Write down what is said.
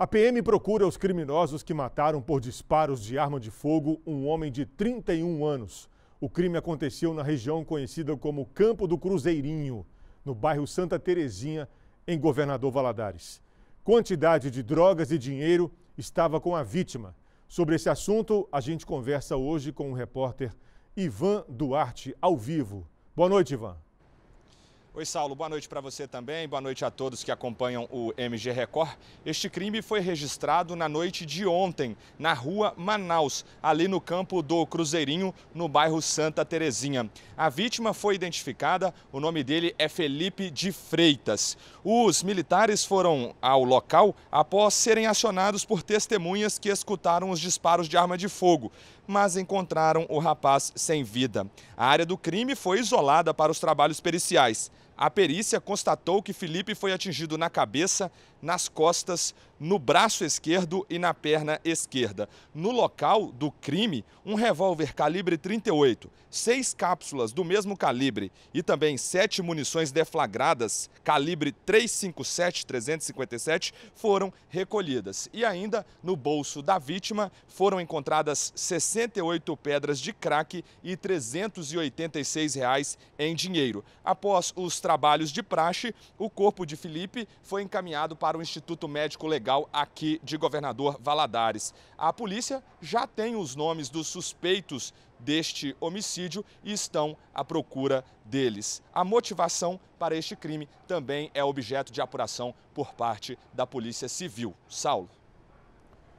A PM procura os criminosos que mataram por disparos de arma de fogo um homem de 31 anos. O crime aconteceu na região conhecida como Campo do Cruzeirinho, no bairro Santa Terezinha, em Governador Valadares. Quantidade de drogas e dinheiro estava com a vítima. Sobre esse assunto, a gente conversa hoje com o repórter Ivan Duarte, ao vivo. Boa noite, Ivan. Oi, Saulo, boa noite para você também, boa noite a todos que acompanham o MG Record. Este crime foi registrado na noite de ontem, na rua Manaus, ali no campo do Cruzeirinho, no bairro Santa Terezinha. A vítima foi identificada, o nome dele é Felipe de Freitas. Os militares foram ao local após serem acionados por testemunhas que escutaram os disparos de arma de fogo, mas encontraram o rapaz sem vida. A área do crime foi isolada para os trabalhos periciais. A perícia constatou que Felipe foi atingido na cabeça, nas costas, no braço esquerdo e na perna esquerda. No local do crime, um revólver calibre 38, seis cápsulas do mesmo calibre e também sete munições deflagradas calibre 357-357 foram recolhidas. E ainda no bolso da vítima foram encontradas 68 pedras de crack e 386 reais em dinheiro. Após os trabalhos de praxe, o corpo de Felipe foi encaminhado para o Instituto Médico Legal aqui de Governador Valadares. A polícia já tem os nomes dos suspeitos deste homicídio e estão à procura deles. A motivação para este crime também é objeto de apuração por parte da Polícia Civil. Saulo.